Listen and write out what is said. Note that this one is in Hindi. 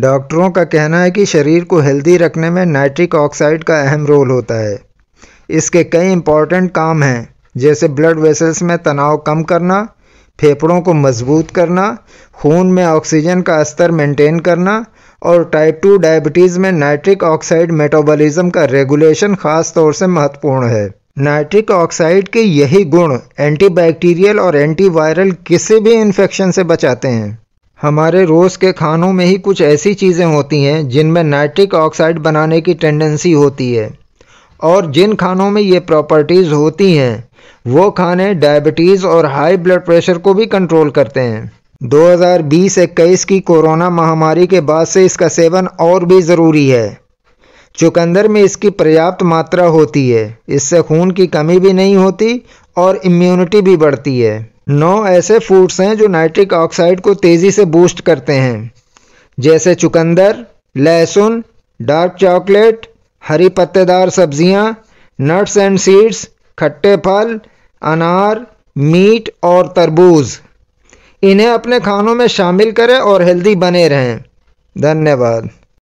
डॉक्टरों का कहना है कि शरीर को हेल्दी रखने में नाइट्रिक ऑक्साइड का अहम रोल होता है इसके कई इंपॉर्टेंट काम हैं जैसे ब्लड वेसल्स में तनाव कम करना फेफड़ों को मजबूत करना खून में ऑक्सीजन का स्तर मेंटेन करना और टाइप टू डायबिटीज़ में नाइट्रिक ऑक्साइड मेटाबॉलिज्म का रेगुलेशन ख़ास तौर से महत्वपूर्ण है नाइट्रिक ऑक्साइड के यही गुण एंटीबैक्टीरियल और एंटीवायरल किसी भी इन्फेक्शन से बचाते हैं हमारे रोज़ के खानों में ही कुछ ऐसी चीज़ें होती हैं जिनमें नाइट्रिक ऑक्साइड बनाने की टेंडेंसी होती है और जिन खानों में ये प्रॉपर्टीज़ होती हैं वो खाने डायबिटीज़ और हाई ब्लड प्रेशर को भी कंट्रोल करते हैं 2020-21 की कोरोना महामारी के बाद से इसका सेवन और भी ज़रूरी है चुकंदर में इसकी पर्याप्त मात्रा होती है इससे खून की कमी भी नहीं होती और इम्यूनिटी भी बढ़ती है नौ ऐसे फूड्स हैं जो नाइट्रिक ऑक्साइड को तेज़ी से बूस्ट करते हैं जैसे चुकंदर लहसुन डार्क चॉकलेट हरी पत्तेदार सब्जियां, नट्स एंड सीड्स खट्टे फल अनार मीट और तरबूज इन्हें अपने खानों में शामिल करें और हेल्दी बने रहें धन्यवाद